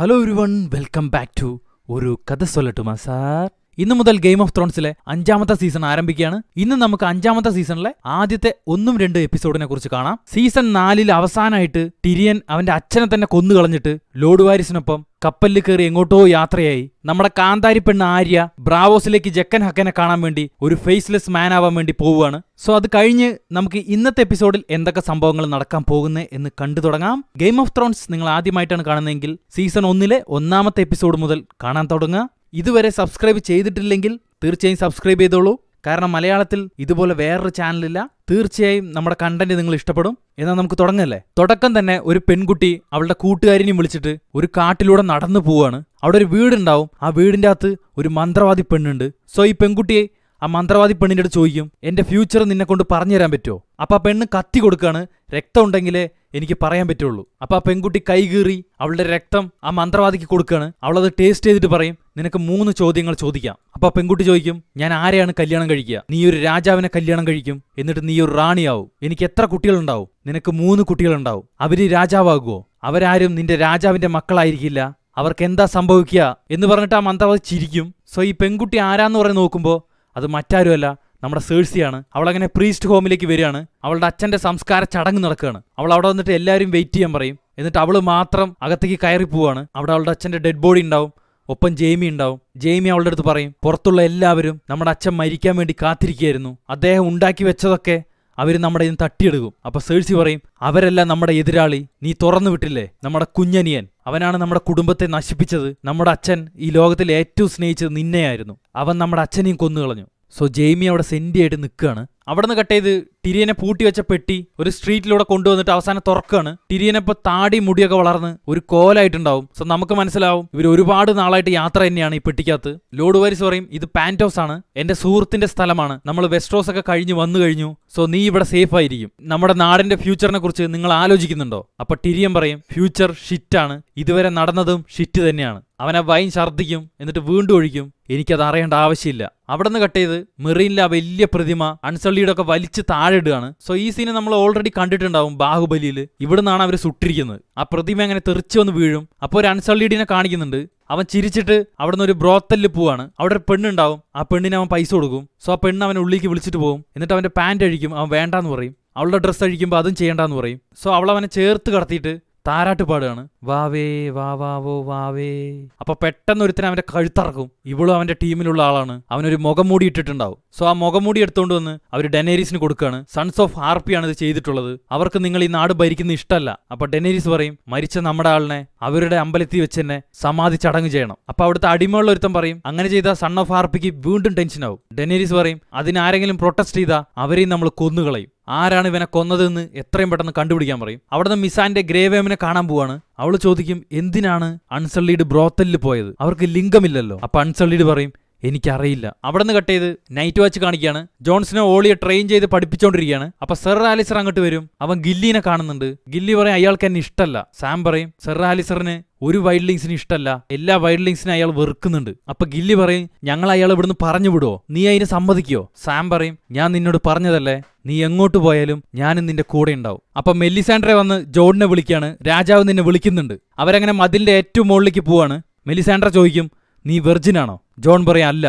hello ஒன் welcome back to ஒரு கதை சொல்லட்டுமா சார் ഇന്നു മുതൽ ഗെയിം ഓഫ് ത്രോൺസിലെ അഞ്ചാമത്തെ സീസൺ ആരംഭിക്കുകയാണ് ഇന്ന് നമുക്ക് അഞ്ചാമത്തെ സീസണിലെ ആദ്യത്തെ ഒന്നും രണ്ട് എപ്പിസോഡിനെ കുറിച്ച് കാണാം സീസൺ നാലിൽ അവസാനമായിട്ട് ടിരിയൻ അവന്റെ അച്ഛനെ തന്നെ കൊന്നു കളഞ്ഞിട്ട് ലോഡ് വാരിസിനൊപ്പം കപ്പലിൽ കയറി എങ്ങോട്ടോ യാത്രയായി നമ്മുടെ കാന്താരി പെണ്ണ് ആര്യ ബ്രാവോസിലേക്ക് ജക്കൻ ഹക്കനെ കാണാൻ വേണ്ടി ഒരു ഫേസ്ലെസ് മാൻ ആവാൻ വേണ്ടി പോവുകയാണ് സോ അത് കഴിഞ്ഞ് നമുക്ക് ഇന്നത്തെ എപ്പിസോഡിൽ എന്തൊക്കെ സംഭവങ്ങൾ നടക്കാൻ പോകുന്നത് എന്ന് കണ്ടു തുടങ്ങാം ഗെയിം ഓഫ് ത്രോൺസ് നിങ്ങൾ ആദ്യമായിട്ടാണ് കാണുന്നതെങ്കിൽ സീസൺ ഒന്നിലെ ഒന്നാമത്തെ എപ്പിസോഡ് മുതൽ കാണാൻ തുടങ്ങുക ഇതുവരെ സബ്സ്ക്രൈബ് ചെയ്തിട്ടില്ലെങ്കിൽ തീർച്ചയായും സബ്സ്ക്രൈബ് ചെയ്തോളൂ കാരണം മലയാളത്തിൽ ഇതുപോലെ വേറൊരു ചാനലില്ല തീർച്ചയായും നമ്മുടെ കണ്ടന്റ് നിങ്ങൾ ഇഷ്ടപ്പെടും എന്നാൽ നമുക്ക് തുടങ്ങല്ലേ തുടക്കം തന്നെ ഒരു പെൺകുട്ടി അവളുടെ കൂട്ടുകാരിനെയും വിളിച്ചിട്ട് ഒരു കാട്ടിലൂടെ നടന്നു പോവാണ് അവിടെ ഒരു വീടുണ്ടാവും ആ വീടിൻ്റെ അകത്ത് ഒരു മന്ത്രവാദി പെണ്ണുണ്ട് സോ ഈ പെൺകുട്ടിയെ ആ മന്ത്രവാദി പെണ്ണിൻ്റെ അടുത്ത് ചോദിക്കും എൻ്റെ ഫ്യൂച്ചർ നിന്നെ കൊണ്ട് പറഞ്ഞു തരാൻ പറ്റുമോ അപ്പം ആ പെണ്ണ് കത്തി കൊടുക്കുകയാണ് രക്തം ഉണ്ടെങ്കിലേ എനിക്ക് പറയാൻ പറ്റുള്ളൂ അപ്പൊ ആ പെൺകുട്ടി കൈകീറി അവളുടെ രക്തം ആ മന്ത്രവാദിക്ക് കൊടുക്കുകയാണ് അവളത് ടേസ്റ്റ് ചെയ്തിട്ട് പറയും നിനക്ക് മൂന്ന് ചോദ്യങ്ങൾ ചോദിക്കാം അപ്പം പെൺകുട്ടി ചോദിക്കും ഞാൻ ആരെയാണ് കല്യാണം കഴിക്കുക നീ ഒരു രാജാവിനെ കല്യാണം കഴിക്കും എന്നിട്ട് നീ ഒരു റാണിയാവും എനിക്ക് എത്ര കുട്ടികളുണ്ടാവും നിനക്ക് മൂന്ന് കുട്ടികളുണ്ടാവും അവര് രാജാവാകുമോ അവരാരും നിന്റെ രാജാവിന്റെ മക്കളായിരിക്കില്ല അവർക്ക് എന്താ സംഭവിക്കുക എന്ന് പറഞ്ഞിട്ട് ആ മന്ത്രവാദി ചിരിക്കും സോ ഈ പെൺകുട്ടി ആരാന്ന് പറഞ്ഞ് നോക്കുമ്പോൾ അത് മറ്റാരുമല്ല നമ്മുടെ സേഴ്സിയാണ് അവൾ അങ്ങനെ പ്രീസ്റ്റ് ഹോമിലേക്ക് വരികയാണ് അവളുടെ അച്ഛൻ്റെ സംസ്കാര ചടങ്ങ് നടക്കുകയാണ് അവൾ അവിടെ വന്നിട്ട് എല്ലാവരും വെയിറ്റ് ചെയ്യാൻ പറയും എന്നിട്ട് അവൾ മാത്രം അകത്തേക്ക് കയറി പോവാണ് അവിടെ അവളുടെ അച്ഛൻ്റെ ഡെഡ് ബോഡി ഉണ്ടാവും ഒപ്പം ജെയ്മി ഉണ്ടാവും ജെയ്മി അവളുടെ അടുത്ത് പറയും പുറത്തുള്ള എല്ലാവരും നമ്മുടെ അച്ഛൻ മരിക്കാൻ വേണ്ടി കാത്തിരിക്കുകയായിരുന്നു അദ്ദേഹം ഉണ്ടാക്കി വെച്ചതൊക്കെ അവർ നമ്മുടെ ഇന്ന് തട്ടിയെടുക്കും അപ്പോൾ സേഴ്സി പറയും അവരെല്ലാം നമ്മുടെ എതിരാളി നീ തുറന്നു വിട്ടില്ലേ നമ്മുടെ കുഞ്ഞനിയൻ അവനാണ് നമ്മുടെ കുടുംബത്തെ നശിപ്പിച്ചത് നമ്മുടെ അച്ഛൻ ഈ ലോകത്തിൽ ഏറ്റവും സ്നേഹിച്ചത് നിന്നെയായിരുന്നു അവൻ നമ്മുടെ അച്ഛനെയും കൊന്നു കളഞ്ഞു സോ ജെയ്മി അവിടെ സെൻഡി ആയിട്ട് നിൽക്കുകയാണ് അവിടെ നിന്ന് കട്ട് ചെയ്ത് ടിരിയനെ പൂട്ടി വെച്ച പെട്ടി ഒരു സ്ട്രീറ്റിലൂടെ കൊണ്ടുവന്നിട്ട് അവസാനം തുറക്കാണ് ടിരിയനപ്പോൾ താടി മുടിയൊക്കെ വളർന്ന് ഒരു കോലായിട്ടുണ്ടാവും സോ നമുക്ക് മനസ്സിലാവും ഇവർ ഒരുപാട് നാളായിട്ട് യാത്ര തന്നെയാണ് ഈ പെട്ടിക്കകത്ത് ലോഡ് വാരിസ് പറയും ഇത് ഹൗസ് ആണ് എന്റെ സുഹൃത്തിന്റെ സ്ഥലമാണ് നമ്മൾ ഹൗസ് ഒക്കെ കഴിഞ്ഞ് വന്നു കഴിഞ്ഞു സോ നീ ഇവിടെ സേഫ് ആയിരിക്കും നമ്മുടെ നാടിന്റെ ഫ്യൂച്ചറിനെ കുറിച്ച് നിങ്ങൾ ആലോചിക്കുന്നുണ്ടോ അപ്പൊ ടിരിയൻ പറയും ഫ്യൂച്ചർ ഷിറ്റ് ആണ് ഇതുവരെ നടന്നതും ഷിറ്റ് തന്നെയാണ് അവനെ വൈൻ ഛർദ്ദിക്കും എന്നിട്ട് വീണ്ടും ഒഴിക്കും എനിക്കത് അറിയേണ്ട ആവശ്യമില്ല അവിടെ നിന്ന് കട്ട് ചെയ്ത് മെറീനിലെ ആ വലിയ പ്രതിമ അൺസള്ളിയുടെ ഒക്കെ വലിച്ച് താഴെ ഇടുകയാണ് സോ ഈ സീനെ നമ്മൾ ഓൾറെഡി കണ്ടിട്ടുണ്ടാവും ബാഹുബലിയിൽ ഇവിടെ നിന്നാണ് അവർ സുട്ടിരിക്കുന്നത് ആ പ്രതിമ അങ്ങനെ തെറിച്ചു വന്ന് വീഴും അപ്പോൾ ഒരു അൺസള്ളിയുടെ കാണിക്കുന്നുണ്ട് അവൻ ചിരിച്ചിട്ട് അവിടെ നിന്ന് ഒരു ബ്രോത്തലിൽ പോവാണ് അവിടെ ഒരു പെണ്ണുണ്ടാവും ആ പെണ്ണിന് അവൻ പൈസ കൊടുക്കും സോ ആ പെണ്ണ് അവൻ ഉള്ളിലേക്ക് വിളിച്ചിട്ട് പോകും എന്നിട്ട് അവന്റെ പാൻറ് അഴിക്കും അവൻ വേണ്ടാന്ന് പറയും അവളുടെ ഡ്രസ്സ് അഴിക്കുമ്പോൾ അതും ചെയ്യേണ്ടെന്ന് പറയും സോ അവളവനെ അവനെ ചേർത്ത് കടത്തിയിട്ട് താരാട്ട് വാവേ വാവാവോ വാവേ അപ്പൊ പെട്ടെന്ന് ഒരുത്തിന് അവന്റെ കഴുത്തറക്കും ഇവളും അവന്റെ ടീമിലുള്ള ആളാണ് അവനൊരു മുഖം മൂടി ഇട്ടിട്ടുണ്ടാവും സോ ആ മുഖം മൂടി എടുത്തുകൊണ്ട് വന്ന് അവർ ഡെനേരീസിന് കൊടുക്കുകയാണ് സൺസ് ഓഫ് ആണ് ഇത് ചെയ്തിട്ടുള്ളത് അവർക്ക് നിങ്ങൾ ഈ നാട് ഭരിക്കുന്ന ഇഷ്ടമല്ല അപ്പൊ ഡെനേരീസ് പറയും മരിച്ച നമ്മുടെ ആളിനെ അവരുടെ അമ്പലത്തിൽ വെച്ച് തന്നെ സമാധി ചടങ്ങ് ചെയ്യണം അപ്പൊ അവിടുത്തെ അടിമയുള്ള ഒരുത്തം പറയും അങ്ങനെ ചെയ്ത സൺ ഓഫ് ഹാർപ്പിക്ക് വീണ്ടും ടെൻഷനാവും ഡെനേരീസ് പറയും അതിനാരെങ്കിലും പ്രൊട്ടസ്റ്റ് ചെയ്താൽ അവരെയും നമ്മൾ കൊന്നുകളയും ആരാണ് ഇവനെ കൊന്നതെന്ന് എത്രയും പെട്ടെന്ന് കണ്ടുപിടിക്കാൻ പറയും അവിടുന്ന് മിസാന്റെ ഗ്രേവേമിനെ കാണാൻ പോവാണ് അവൾ ചോദിക്കും എന്തിനാണ് അൺസള്ളീഡ് ബ്രോത്തലിൽ പോയത് അവർക്ക് ലിംഗമില്ലല്ലോ അപ്പൊ അൺസള്ളീഡ് പറയും എനിക്കറിയില്ല അവിടെ നിന്ന് കട്ട് ചെയ്ത് നൈറ്റ് വാച്ച് കാണിക്കുകയാണ് ജോൺസിനെ ഓളിയെ ട്രെയിൻ ചെയ്ത് പഠിപ്പിച്ചുകൊണ്ടിരിക്കുകയാണ് അപ്പൊ സെർ ആലിസർ അങ്ങോട്ട് വരും അവൻ ഗില്ലിനെ കാണുന്നുണ്ട് ഗില്ലി പറയും അയാൾക്ക് എന്നെ ഇഷ്ടമല്ല സാം പറയും സെർ ആലിസറിന് ഒരു വൈൽഡ്ലിങ്സിന് ഇഷ്ടമല്ല എല്ലാ വൈൽഡ്ലിങ്സിനെ അയാൾ വെറുക്കുന്നുണ്ട് അപ്പൊ ഗില്ലി പറയും ഞങ്ങൾ അയാൾ ഇവിടുന്ന് പറഞ്ഞു വിടുവോ നീ അതിന് സമ്മതിക്കോ സാം പറയും ഞാൻ നിന്നോട് പറഞ്ഞതല്ലേ നീ എങ്ങോട്ട് പോയാലും ഞാനും നിന്റെ കൂടെ ഉണ്ടാവും അപ്പൊ മെല്ലിസാൻഡ്രെ വന്ന് ജോണിനെ വിളിക്കുകയാണ് രാജാവ് നിന്നെ വിളിക്കുന്നുണ്ട് അവരങ്ങനെ മതിലിന്റെ ഏറ്റവും മുകളിലേക്ക് പോവാണ് മെലിസാൻഡ്ര ചോദിക്കും നീ വെർജിനാണോ ജോൺ പറയാം അല്ല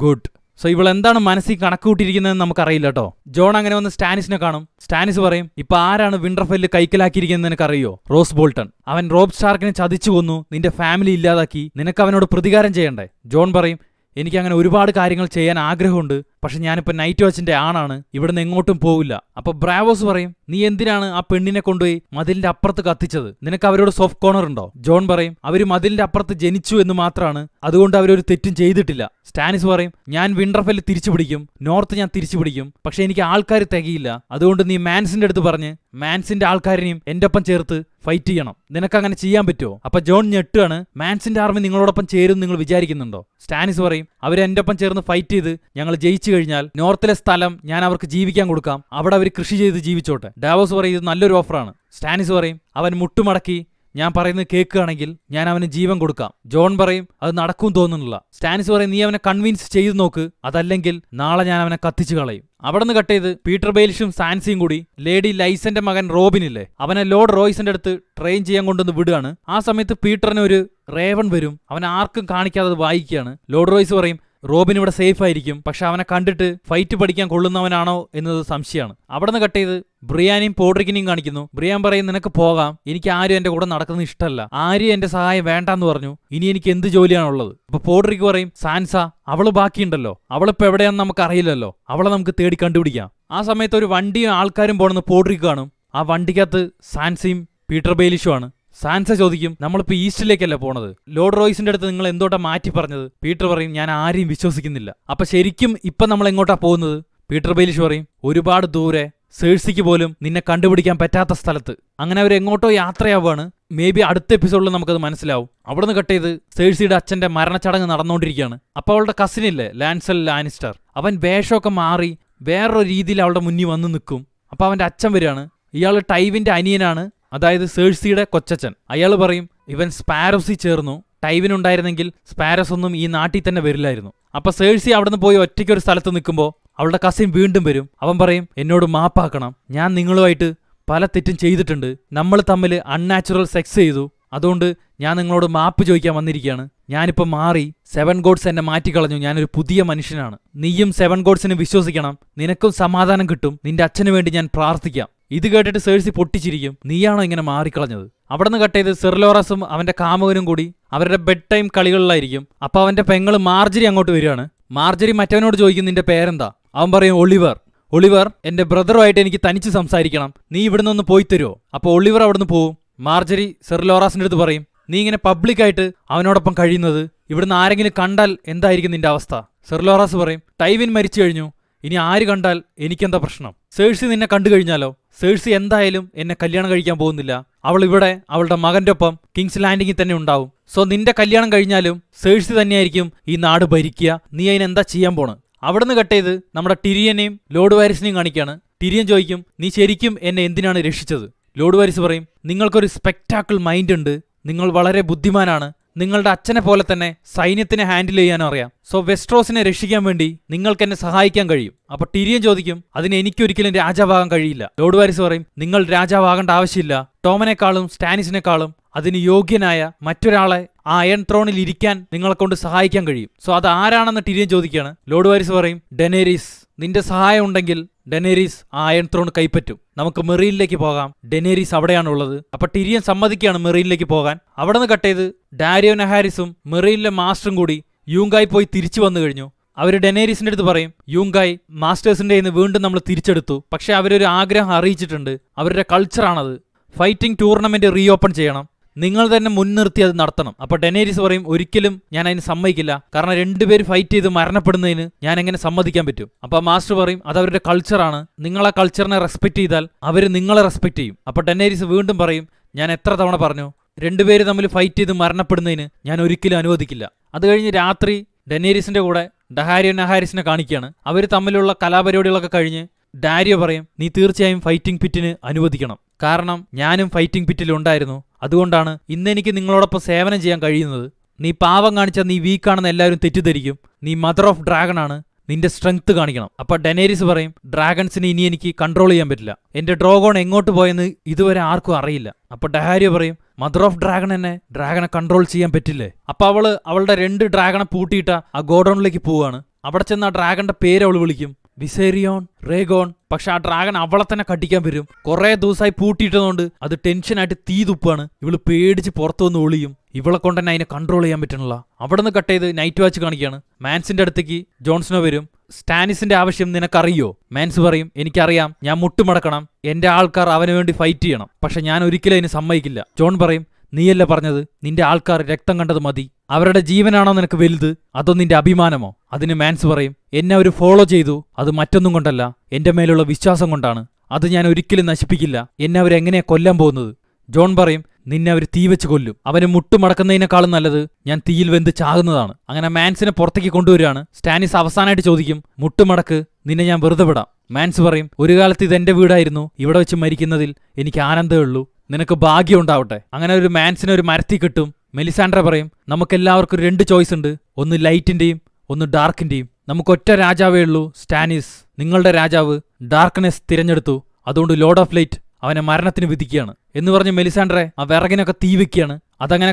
ഗുഡ് സോ ഇവൾ എന്താണ് മനസ്സിൽ കണക്ക് കൂട്ടിയിരിക്കുന്നതെന്ന് നമുക്കറിയില്ല കേട്ടോ ജോൺ അങ്ങനെ വന്ന് സ്റ്റാനിസിനെ കാണും സ്റ്റാനിസ് പറയും ഇപ്പൊ ആരാണ് വിന്റർഫെല്ലിൽ കൈക്കലാക്കിയിരിക്കുന്നത് നിനക്കറിയോ റോസ് ബോൾട്ടൺ അവൻ റോബ് സ്റ്റാർക്കിനെ ചതിച്ചു കൊന്നു നിന്റെ ഫാമിലി ഇല്ലാതാക്കി നിനക്ക് അവനോട് പ്രതികാരം ചെയ്യണ്ടേ ജോൺ പറയും എനിക്ക് അങ്ങനെ ഒരുപാട് കാര്യങ്ങൾ ചെയ്യാൻ ആഗ്രഹമുണ്ട് പക്ഷെ ഞാനിപ്പോൾ നൈറ്റ് വാച്ചിന്റെ ആണാണ് ഇവിടുന്ന് എങ്ങോട്ടും പോവില്ല അപ്പൊ ബ്രാവോസ് പറയും നീ എന്തിനാണ് ആ പെണ്ണിനെ കൊണ്ടുപോയി മതിലിന്റെ അപ്പുറത്ത് കത്തിച്ചത് നിനക്ക് അവരോട് സോഫ്റ്റ് കോർണർ ഉണ്ടോ ജോൺ പറയും അവർ മതിലിന്റെ അപ്പുറത്ത് ജനിച്ചു എന്ന് മാത്രമാണ് അതുകൊണ്ട് അവരൊരു തെറ്റും ചെയ്തിട്ടില്ല സ്റ്റാനിസ് പറയും ഞാൻ വിന്റർഫെല്ല് തിരിച്ചു പിടിക്കും നോർത്ത് ഞാൻ തിരിച്ചു പിടിക്കും പക്ഷെ എനിക്ക് ആൾക്കാർ തികയില്ല അതുകൊണ്ട് നീ മാൻസിന്റെ അടുത്ത് പറഞ്ഞ് മാൻസിന്റെ ആൾക്കാരെയും എൻ്റെ ഒപ്പം ചേർത്ത് ഫൈറ്റ് ചെയ്യണം നിനക്ക് അങ്ങനെ ചെയ്യാൻ പറ്റുമോ അപ്പൊ ജോൺ ഞെട്ടുകയാണ് മാൻസിന്റെ ആർമി നിങ്ങളോടൊപ്പം ചേരും നിങ്ങൾ വിചാരിക്കുന്നുണ്ടോ സ്റ്റാനിസ് പറയും അവർ എൻ്റെ ഒപ്പം ചേർന്ന് ഫൈറ്റ് ചെയ്ത് ഞങ്ങൾ ജയിച്ചു കഴിഞ്ഞാൽ നോർത്തിലെ സ്ഥലം ഞാൻ അവർക്ക് ജീവിക്കാൻ കൊടുക്കാം അവിടെ അവർ കൃഷി ചെയ്ത് ജീവിച്ചോട്ടെ ഡാവോസ് പറയും ഇത് നല്ലൊരു ഓഫറാണ് സ്റ്റാനിസ് പറയും അവൻ മുട്ടുമടക്കി ഞാൻ പറയുന്നത് കേൾക്കുകയാണെങ്കിൽ ഞാൻ അവന് ജീവൻ കൊടുക്കാം ജോൺ പറയും അത് നടക്കും തോന്നുന്നില്ല സ്റ്റാനിസ് പറയും നീ അവനെ കൺവിൻസ് ചെയ്തു നോക്ക് അതല്ലെങ്കിൽ നാളെ ഞാൻ അവനെ കത്തിച്ചു കളയും അവിടെ നിന്ന് കട്ട് ചെയ്ത് പീറ്റർ ബെയിലിഷും സാൻസിയും കൂടി ലേഡി ലൈസന്റെ മകൻ റോബിനില്ലേ അവനെ ലോർഡ് റോയ്സിന്റെ അടുത്ത് ട്രെയിൻ ചെയ്യാൻ കൊണ്ടുവന്ന് വിടുകയാണ് ആ സമയത്ത് പീറ്ററിന് ഒരു റേവൺ വരും അവൻ ആർക്കും കാണിക്കാതെ വായിക്കുകയാണ് ലോർഡ് റോയ്സ് പറയും റോബിൻ ഇവിടെ സേഫ് ആയിരിക്കും പക്ഷെ അവനെ കണ്ടിട്ട് ഫൈറ്റ് പഠിക്കാൻ കൊള്ളുന്നവനാണോ എന്നത് സംശയമാണ് അവിടെ നിന്ന് കട്ട് ചെയ്ത് ബ്രിയാനിയും പോഡ്രിക്കിനെയും കാണിക്കുന്നു ബ്രിയാൻ പറയും നിനക്ക് പോകാം എനിക്ക് ആരും എന്റെ കൂടെ നടക്കുന്നത് ഇഷ്ടമല്ല ആരും എന്റെ സഹായം വേണ്ടെന്ന് പറഞ്ഞു ഇനി എനിക്ക് എന്ത് ജോലിയാണുള്ളത് അപ്പൊ പോഡ്രിക്ക് പറയും സാൻസ അവള് ബാക്കിയുണ്ടല്ലോ അവളിപ്പോ എവിടെയാന്ന് നമുക്ക് അറിയില്ലല്ലോ അവളെ നമുക്ക് തേടി കണ്ടുപിടിക്കാം ആ സമയത്ത് ഒരു വണ്ടിയും ആൾക്കാരും പോണെന്ന് പോഡ്രിക്ക് കാണും ആ വണ്ടിക്കകത്ത് സാൻസയും പീറ്റർ ബെയിലിഷുമാണ് സാൻസ ചോദിക്കും നമ്മളിപ്പോൾ ഈസ്റ്റിലേക്കല്ല പോണത് ലോഡ് റോയ്സിന്റെ അടുത്ത് നിങ്ങൾ എന്തോട്ടാ മാറ്റി പറഞ്ഞത് പീറ്റർ പറയും ഞാൻ ആരെയും വിശ്വസിക്കുന്നില്ല അപ്പൊ ശരിക്കും ഇപ്പൊ നമ്മൾ എങ്ങോട്ടാ പോകുന്നത് പീറ്റർ ബെയിലിഷ് പറയും ഒരുപാട് ദൂരെ സേഴ്സിക്ക് പോലും നിന്നെ കണ്ടുപിടിക്കാൻ പറ്റാത്ത സ്ഥലത്ത് അങ്ങനെ അവർ എങ്ങോട്ടോ യാത്രയാവാണ് മേ ബി അടുത്ത എപ്പിസോഡിൽ നമുക്കത് മനസ്സിലാവും അവിടുന്ന് കട്ട് ചെയ്ത് സേഴ്സിയുടെ അച്ഛന്റെ മരണച്ചടങ്ങ് നടന്നുകൊണ്ടിരിക്കുകയാണ് അപ്പോൾ അവളുടെ കസിനില്ലേ ലാൻസൽ ലാനിസ്റ്റർ അവൻ വേഷമൊക്കെ മാറി വേറൊരു രീതിയിൽ അവളുടെ മുന്നിൽ വന്ന് നിൽക്കും അപ്പോൾ അവന്റെ അച്ഛൻ വരികയാണ് ഇയാൾ ടൈവിൻ്റെ അനിയനാണ് അതായത് സേഴ്സിയുടെ കൊച്ചച്ഛൻ അയാൾ പറയും ഇവൻ സ്പാരോസി ചേർന്നു ടൈവിനുണ്ടായിരുന്നെങ്കിൽ സ്പാരസ് ഒന്നും ഈ നാട്ടിൽ തന്നെ വരില്ലായിരുന്നു അപ്പൊ സേഴ്സി അവിടുന്ന് പോയി ഒറ്റയ്ക്ക് ഒരു സ്ഥലത്ത് നിൽക്കുമ്പോൾ അവളുടെ കസിൻ വീണ്ടും വരും അവൻ പറയും എന്നോട് മാപ്പാക്കണം ഞാൻ നിങ്ങളുമായിട്ട് പല തെറ്റും ചെയ്തിട്ടുണ്ട് നമ്മൾ തമ്മിൽ അൺനാച്ചുറൽ സെക്സ് ചെയ്തു അതുകൊണ്ട് ഞാൻ നിങ്ങളോട് മാപ്പ് ചോദിക്കാൻ വന്നിരിക്കുകയാണ് ഞാനിപ്പോൾ മാറി സെവൻ ഗോഡ്സ് എന്നെ മാറ്റിക്കളഞ്ഞു ഞാനൊരു പുതിയ മനുഷ്യനാണ് നീയും സെവൻ ഗോഡ്സിനെ വിശ്വസിക്കണം നിനക്കും സമാധാനം കിട്ടും നിന്റെ അച്ഛന് വേണ്ടി ഞാൻ പ്രാർത്ഥിക്കാം ഇത് കേട്ടിട്ട് സേഴ്സി പൊട്ടിച്ചിരിക്കും നീയാണോ ഇങ്ങനെ മാറിക്കളഞ്ഞത് അവിടെ നിന്ന് കട്ട് ചെയ്ത് സെർലോറസും അവന്റെ കാമകനും കൂടി അവരുടെ ബെഡ് ടൈം കളികളിലായിരിക്കും അപ്പോൾ അവന്റെ പെങ്ങൾ മാർജരി അങ്ങോട്ട് വരികയാണ് മാർജരി മറ്റവനോട് ചോദിക്കും നിന്റെ പേരെന്താ അവൻ പറയും ഒളിവർ ഒളിവർ എന്റെ ബ്രദറുമായിട്ട് എനിക്ക് തനിച്ച് സംസാരിക്കണം നീ ഇവിടുന്ന് ഒന്ന് പോയി തരുമോ അപ്പോൾ ഒളിവർ അവിടുന്ന് പോവും മാർജരി സെർലോറാസിൻ്റെ അടുത്ത് പറയും നീ ഇങ്ങനെ പബ്ലിക്കായിട്ട് അവനോടൊപ്പം കഴിയുന്നത് ഇവിടുന്ന് ആരെങ്കിലും കണ്ടാൽ എന്തായിരിക്കും നിന്റെ അവസ്ഥ സെർലോറാസ് പറയും ടൈവിൻ മരിച്ചു കഴിഞ്ഞു ഇനി ആര് കണ്ടാൽ എനിക്കെന്താ പ്രശ്നം സേഴ്സി നിന്നെ കണ്ടു കഴിഞ്ഞാലോ സേഴ്സി എന്തായാലും എന്നെ കല്യാണം കഴിക്കാൻ പോകുന്നില്ല അവൾ ഇവിടെ അവളുടെ മകന്റെ ഒപ്പം കിങ്സ് ലാൻഡിങ്ങിൽ തന്നെ ഉണ്ടാവും സോ നിന്റെ കല്യാണം കഴിഞ്ഞാലും സേഴ്സി തന്നെയായിരിക്കും ഈ നാട് ഭരിക്കുക നീ അതിനെന്താ ചെയ്യാൻ പോണ് അവിടുന്ന് കട്ട് നമ്മുടെ ടിരിയനെയും ലോഡ് വാരിസിനെയും കാണിക്കുകയാണ് ടിരിയൻ ചോദിക്കും നീ ശരിക്കും എന്നെ എന്തിനാണ് രക്ഷിച്ചത് ലോഡ് വാരിസ് പറയും നിങ്ങൾക്കൊരു സ്പെക്ടാക്കിൾ മൈൻഡ് ഉണ്ട് നിങ്ങൾ വളരെ ബുദ്ധിമാനാണ് നിങ്ങളുടെ അച്ഛനെ പോലെ തന്നെ സൈന്യത്തിനെ ഹാൻഡിൽ ചെയ്യാനും അറിയാം സോ വെസ്ട്രോസിനെ രക്ഷിക്കാൻ വേണ്ടി നിങ്ങൾക്ക് എന്നെ സഹായിക്കാൻ കഴിയും അപ്പൊ ടിരിയൻ ചോദിക്കും അതിന് എനിക്കൊരിക്കലും രാജാവാകാൻ കഴിയില്ല ലോഡ് വാരിസ് പറയും നിങ്ങൾ രാജാവാകേണ്ട ആവശ്യമില്ല ടോമനേക്കാളും സ്റ്റാനിസിനേക്കാളും അതിന് യോഗ്യനായ മറ്റൊരാളെ ആ അയൺ ത്രോണിൽ ഇരിക്കാൻ നിങ്ങളെ കൊണ്ട് സഹായിക്കാൻ കഴിയും സോ അത് ആരാണെന്ന് ടിരിയൻ ചോദിക്കുകയാണ് ലോഡ് വാരിസ് പറയും ഡെനേരിസ് നിന്റെ സഹായം ഉണ്ടെങ്കിൽ ഡെനേരീസ് ആ അയൺ ത്രോൺ കൈപ്പറ്റും നമുക്ക് മെറീനിലേക്ക് പോകാം ഡെനേരീസ് അവിടെയാണ് ഉള്ളത് അപ്പൊ ടിരിയൻ സമ്മതിക്കുകയാണ് മെറീനിലേക്ക് പോകാൻ അവിടെ നിന്ന് കട്ട് ചെയ്ത് ഡാരിയോ നഹാരിസും മെറീനിലെ മാസ്റ്ററും കൂടി യൂങ്കായി പോയി തിരിച്ചു വന്നു കഴിഞ്ഞു അവർ ഡെനേരീസിന്റെ അടുത്ത് പറയും യൂങ്കായ് മാസ്റ്റേഴ്സിന്റെ നിന്ന് വീണ്ടും നമ്മൾ തിരിച്ചെടുത്തു പക്ഷെ അവരൊരു ആഗ്രഹം അറിയിച്ചിട്ടുണ്ട് അവരുടെ കൾച്ചറാണത് ഫൈറ്റിംഗ് ടൂർണമെന്റ് റീഓപ്പൺ ചെയ്യണം നിങ്ങൾ തന്നെ മുൻനിർത്തി അത് നടത്തണം അപ്പൊ ഡെനേരിസ് പറയും ഒരിക്കലും ഞാൻ അതിന് സമ്മതിക്കില്ല കാരണം രണ്ടുപേര് ഫൈറ്റ് ചെയ്ത് മരണപ്പെടുന്നതിന് ഞാൻ എങ്ങനെ സമ്മതിക്കാൻ പറ്റും അപ്പൊ മാസ്റ്റർ പറയും അത് അവരുടെ കൾച്ചറാണ് നിങ്ങളെ കൾച്ചറിനെ റെസ്പെക്ട് ചെയ്താൽ അവർ നിങ്ങളെ റെസ്പെക്ട് ചെയ്യും അപ്പൊ ഡെനേരിസ് വീണ്ടും പറയും ഞാൻ എത്ര തവണ പറഞ്ഞു രണ്ടുപേര് തമ്മിൽ ഫൈറ്റ് ചെയ്ത് മരണപ്പെടുന്നതിന് ഞാൻ ഒരിക്കലും അനുവദിക്കില്ല അത് കഴിഞ്ഞ് രാത്രി ഡെനേരിസിന്റെ കൂടെ ഡഹാരിയോ നഹാരിസിനെ കാണിക്കുകയാണ് അവർ തമ്മിലുള്ള കലാപരിപാടികളൊക്കെ കഴിഞ്ഞ് ഡാരിയോ പറയും നീ തീർച്ചയായും ഫൈറ്റിംഗ് പിറ്റിന് അനുവദിക്കണം കാരണം ഞാനും ഫൈറ്റിംഗ് പിറ്റിൽ ഉണ്ടായിരുന്നു അതുകൊണ്ടാണ് ഇന്നെനിക്ക് നിങ്ങളോടൊപ്പം സേവനം ചെയ്യാൻ കഴിയുന്നത് നീ പാവം കാണിച്ചാൽ നീ വീക്കാണെന്ന് എല്ലാവരും തെറ്റിദ്ധരിക്കും നീ മദർ ഓഫ് ഡ്രാഗൺ ആണ് നിന്റെ സ്ട്രെങ്ത് കാണിക്കണം അപ്പൊ ഡെനേരിസ് പറയും ഡ്രാഗൺസിനെ ഇനി എനിക്ക് കൺട്രോൾ ചെയ്യാൻ പറ്റില്ല എന്റെ ഡ്രോഗോൺ എങ്ങോട്ട് പോയെന്ന് ഇതുവരെ ആർക്കും അറിയില്ല അപ്പൊ ഡഹാരിയ പറയും മദർ ഓഫ് ഡ്രാഗൺ എന്നെ ഡ്രാഗണെ കൺട്രോൾ ചെയ്യാൻ പറ്റില്ലേ അപ്പൊ അവള് അവളുടെ രണ്ട് ഡ്രാഗണെ പൂട്ടിയിട്ട ആ ഗോഡൌണിലേക്ക് പോവാണ് അവിടെ ചെന്ന് ആ ഡ്രാഗന്റെ പേര് അവൾ വിളിക്കും വിസേരിയോൺ റേഗോൺ പക്ഷെ ആ ഡ്രാഗൺ അവളെ തന്നെ കടിക്കാൻ വരും കുറേ ദിവസമായി പൂട്ടിയിട്ടതുകൊണ്ട് അത് ടെൻഷനായിട്ട് തീ തുപ്പാണ് ഇവള് പേടിച്ച് പുറത്തു വന്ന് ഒളിയും ഇവളെ കൊണ്ട് തന്നെ അതിനെ കൺട്രോൾ ചെയ്യാൻ പറ്റണില്ല അവിടെ നിന്ന് കട്ട് ചെയ്ത് നൈറ്റ് വാച്ച് കാണിക്കുകയാണ് മാൻസിന്റെ അടുത്തേക്ക് ജോൺസണോ വരും സ്റ്റാനിസിന്റെ ആവശ്യം നിനക്കറിയോ മാൻസ് പറയും എനിക്കറിയാം ഞാൻ മുട്ടുമടക്കണം എന്റെ ആൾക്കാർ അവന് വേണ്ടി ഫൈറ്റ് ചെയ്യണം പക്ഷെ ഞാൻ ഒരിക്കലും അതിന് സമ്മതിക്കില്ല ജോൺ പറയും നീയല്ലേ പറഞ്ഞത് നിന്റെ ആൾക്കാർ രക്തം കണ്ടത് മതി അവരുടെ ജീവനാണോ നിനക്ക് വലുത് അതോ നിന്റെ അഭിമാനമോ അതിന് മാൻസ് പറയും എന്നെ അവർ ഫോളോ ചെയ്തു അത് മറ്റൊന്നും കൊണ്ടല്ല എന്റെ മേലുള്ള വിശ്വാസം കൊണ്ടാണ് അത് ഞാൻ ഒരിക്കലും നശിപ്പിക്കില്ല എന്നെ അവരെങ്ങനെയാ കൊല്ലാൻ പോകുന്നത് ജോൺ പറയും നിന്നെ അവർ തീ വെച്ച് കൊല്ലും അവന് മുട്ടുമടക്കുന്നതിനേക്കാളും നല്ലത് ഞാൻ തീയിൽ വെന്ത് ചാകുന്നതാണ് അങ്ങനെ മാൻസിനെ പുറത്തേക്ക് കൊണ്ടുവരികയാണ് സ്റ്റാനിസ് അവസാനമായിട്ട് ചോദിക്കും മുട്ടുമടക്ക് നിന്നെ ഞാൻ വെറുതെ വിടാം മാൻസ് പറയും ഒരു കാലത്ത് ഇതെന്റെ വീടായിരുന്നു ഇവിടെ വെച്ച് മരിക്കുന്നതിൽ എനിക്ക് ആനന്ദമേ ഉള്ളൂ നിനക്ക് ഭാഗ്യം ഉണ്ടാവട്ടെ അങ്ങനെ ഒരു മാൻസിനെ ഒരു മരത്തി കിട്ടും മെലിസാൻഡ്ര പറയും നമുക്കെല്ലാവർക്കും എല്ലാവർക്കും രണ്ട് ചോയ്സ് ഉണ്ട് ഒന്ന് ലൈറ്റിന്റെയും ഒന്ന് ഡാർക്കിന്റെയും നമുക്ക് ഒറ്റ രാജാവേ ഉള്ളൂ സ്റ്റാനിസ് നിങ്ങളുടെ രാജാവ് ഡാർക്ക്നെസ് തിരഞ്ഞെടുത്തു അതുകൊണ്ട് ലോഡ് ഓഫ് ലൈറ്റ് അവനെ മരണത്തിന് വിധിക്കുകയാണ് എന്ന് പറഞ്ഞ് മെലിസാൻഡ്രെ ആ വിറകിനൊക്കെ തീ വെക്കുകയാണ് അതങ്ങനെ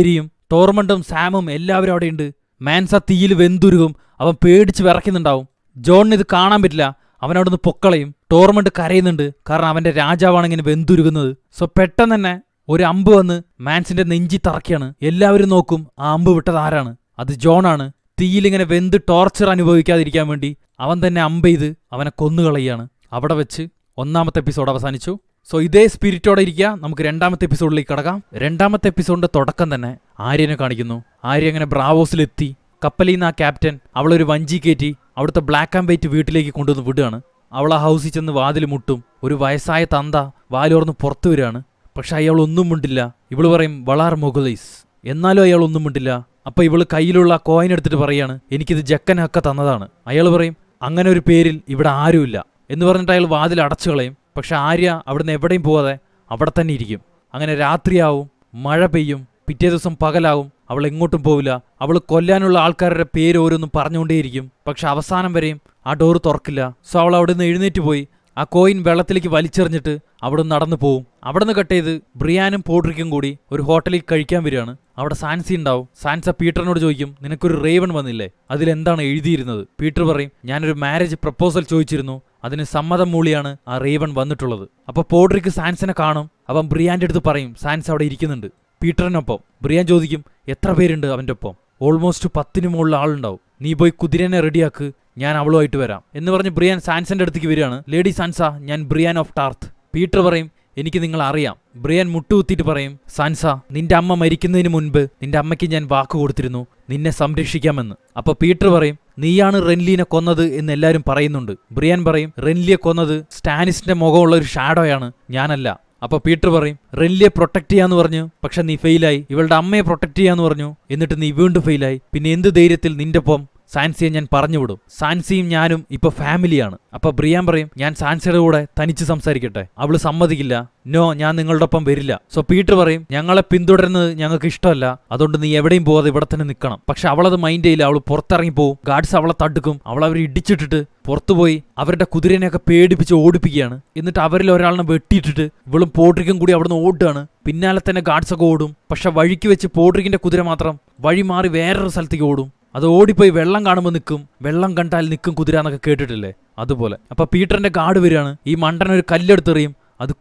എരിയും ടോർമണ്ടും സാമും എല്ലാവരും അവിടെയുണ്ട് മാൻസ തീയിൽ വെന്തുരുകും അവൻ പേടിച്ച് വിറയ്ക്കുന്നുണ്ടാവും ജോണിന് ഇത് കാണാൻ പറ്റില്ല അവനവിടുന്ന് പൊക്കളയും ടോർമെന്റ് കരയുന്നുണ്ട് കാരണം അവന്റെ രാജാവാണ് ഇങ്ങനെ വെന്തുരുകുന്നത് സോ പെട്ടെന്ന് തന്നെ ഒരു അമ്പ് വന്ന് മാൻസിന്റെ നെഞ്ചി തറക്കിയാണ് എല്ലാവരും നോക്കും ആ അമ്പ് വിട്ടത് ആരാണ് അത് ജോണാണ് തീയിലിങ്ങനെ വെന്ത് ടോർച്ചർ അനുഭവിക്കാതിരിക്കാൻ വേണ്ടി അവൻ തന്നെ അമ്പ് ചെയ്ത് അവനെ കൊന്നുകളയാണ് അവിടെ വെച്ച് ഒന്നാമത്തെ എപ്പിസോഡ് അവസാനിച്ചു സോ ഇതേ സ്പിരിറ്റോടെ ഇരിക്കുക നമുക്ക് രണ്ടാമത്തെ എപ്പിസോഡിലേക്ക് കടക്കാം രണ്ടാമത്തെ എപ്പിസോഡിന്റെ തുടക്കം തന്നെ ആര്യനെ കാണിക്കുന്നു ആര്യ അങ്ങനെ ബ്രാവോസിലെത്തി കപ്പലിൽ നിന്ന് ആ ക്യാപ്റ്റൻ അവളൊരു വഞ്ചി കയറ്റി അവിടുത്തെ ബ്ലാക്ക് ആൻഡ് വൈറ്റ് വീട്ടിലേക്ക് കൊണ്ടുവന്ന് വിടുകയാണ് അവൾ ആ ഹൗസിൽ ചെന്ന് വാതിൽ മുട്ടും ഒരു വയസ്സായ തന്ത വാലോർന്ന് പുറത്തു വരികയാണ് പക്ഷെ അയാൾ ഒന്നും മിണ്ടില്ല ഇവൾ പറയും വളാർ മുഗലൈസ് എന്നാലും അയാൾ ഒന്നും മിണ്ടില്ല അപ്പൊ ഇവള് കയ്യിലുള്ള കോയിൻ എടുത്തിട്ട് പറയാണ് എനിക്കിത് ജക്കനൊക്കെ തന്നതാണ് അയാൾ പറയും അങ്ങനെ ഒരു പേരിൽ ഇവിടെ ആരുമില്ല എന്ന് പറഞ്ഞിട്ട് അയാൾ വാതിൽ അടച്ചു കളയും പക്ഷെ ആര്യ അവിടുന്ന് എവിടെയും പോവാതെ അവിടെ തന്നെ ഇരിക്കും അങ്ങനെ രാത്രിയാവും മഴ പെയ്യും പിറ്റേ ദിവസം പകലാവും അവൾ എങ്ങോട്ടും പോവില്ല അവൾ കൊല്ലാനുള്ള ആൾക്കാരുടെ പേര് ഓരോന്നും പറഞ്ഞുകൊണ്ടേയിരിക്കും പക്ഷെ അവസാനം വരെയും ആ ഡോർ തുറക്കില്ല സോ അവൾ അവിടെ നിന്ന് എഴുന്നേറ്റ് പോയി ആ കോയിൻ വെള്ളത്തിലേക്ക് വലിച്ചെറിഞ്ഞിട്ട് അവിടെ നടന്നു പോവും അവിടെ നിന്ന് കട്ട് ചെയ്ത് ബ്രിയാനും പോഡ്രിക്കും കൂടി ഒരു ഹോട്ടലിൽ കഴിക്കാൻ വരികയാണ് അവിടെ സാൻസി ഉണ്ടാവും സാൻസ പീറ്ററിനോട് ചോദിക്കും നിനക്കൊരു റേവൺ വന്നില്ലേ അതിലെന്താണ് എഴുതിയിരുന്നത് പീറ്റർ പറയും ഞാനൊരു മാരേജ് പ്രപ്പോസൽ ചോദിച്ചിരുന്നു അതിന് സമ്മതം മൂളിയാണ് ആ റേവൺ വന്നിട്ടുള്ളത് അപ്പോൾ പോഡ്രിക്ക് സാൻസിനെ കാണും അപ്പം ബ്രിയാൻ്റെ അടുത്ത് പറയും സാൻസ് അവിടെ ഇരിക്കുന്നുണ്ട് പീറ്ററിനൊപ്പം ബ്രിയാൻ ചോദിക്കും എത്ര പേരുണ്ട് അവൻ്റെ ഒപ്പം ഓൾമോസ്റ്റ് പത്തിന് മുകളിൽ ആളുണ്ടാവും നീ പോയി കുതിരനെ റെഡിയാക്ക് ഞാൻ അവളുമായിട്ട് വരാം എന്ന് പറഞ്ഞ് ബ്രിയാൻ സാൻസന്റെ അടുത്തേക്ക് വരികയാണ് ലേഡി സാൻസ ഞാൻ ബ്രിയാൻ ഓഫ് ടാർത്ത് പീറ്റർ പറയും എനിക്ക് നിങ്ങൾ അറിയാം ബ്രിയാൻ മുട്ടുകുത്തിയിട്ട് പറയും സാൻസ നിന്റെ അമ്മ മരിക്കുന്നതിന് മുൻപ് നിന്റെ അമ്മയ്ക്ക് ഞാൻ വാക്ക് കൊടുത്തിരുന്നു നിന്നെ സംരക്ഷിക്കാമെന്ന് അപ്പോൾ പീറ്റർ പറയും നീയാണ് റെൻലിനെ കൊന്നത് എന്ന് എല്ലാവരും പറയുന്നുണ്ട് ബ്രിയാൻ പറയും റെൻലിയെ കൊന്നത് സ്റ്റാനിസിന്റെ മുഖമുള്ള ഒരു ഷാഡോയാണ് ഞാനല്ല അപ്പോൾ പീറ്റർ പറയും റെല്ലിയെ പ്രൊട്ടക്ട് ചെയ്യാന്ന് പറഞ്ഞു പക്ഷെ നീ ഫെയിലായി ഇവളുടെ അമ്മയെ പ്രൊട്ടക്ട് ചെയ്യാന്ന് പറഞ്ഞു എന്നിട്ട് നീ വീണ്ടും ഫെയിലായി പിന്നെ എന്ത് ധൈര്യത്തിൽ നിന്റെ ഒപ്പം സാൻസിയെ ഞാൻ പറഞ്ഞുവിടും സാൻസിയും ഞാനും ഇപ്പൊ ഫാമിലിയാണ് അപ്പൊ പ്രിയാൻ പറയും ഞാൻ സാൻസിയുടെ കൂടെ തനിച്ച് സംസാരിക്കട്ടെ അവള് സമ്മതിക്കില്ല നോ ഞാൻ നിങ്ങളുടെ ഒപ്പം വരില്ല സോ പീറ്റർ പറയും ഞങ്ങളെ പിന്തുടരുന്നത് ഞങ്ങൾക്ക് ഇഷ്ടമല്ല അതുകൊണ്ട് നീ എവിടെയും പോകാതെ ഇവിടെ തന്നെ നിൽക്കണം പക്ഷെ അവളത് മൈൻഡ് ചെയ്യില്ല അവൾ പുറത്തിറങ്ങി പോകും ഗാർഡ്സ് അവളെ തടുക്കും അവൾ അവരെ ഇടിച്ചിട്ടിട്ട് പുറത്തുപോയി അവരുടെ കുതിരനെയൊക്കെ പേടിപ്പിച്ച് ഓടിപ്പിക്കുകയാണ് എന്നിട്ട് അവരിൽ ഒരാളിനെ വെട്ടിയിട്ടിട്ട് ഇവളും പോട്രിക്കും കൂടി അവിടുന്ന് ഓടുകയാണ് പിന്നാലെ തന്നെ ഗാർഡ്സൊക്കെ ഓടും പക്ഷെ വഴിക്ക് വെച്ച് പോട്രിക്കിന്റെ കുതിര മാത്രം വഴി മാറി വേറൊരു സ്ഥലത്തേക്ക് ഓടും അത് ഓടിപ്പോയി വെള്ളം കാണുമ്പോൾ നിൽക്കും വെള്ളം കണ്ടാൽ നിൽക്കും കുതിര എന്നൊക്കെ കേട്ടിട്ടില്ലേ അതുപോലെ അപ്പൊ പീറ്ററിന്റെ കാട് വരികയാണ് ഈ മണ്ടൻ ഒരു കല്ലെടുത്തെറിയും അത്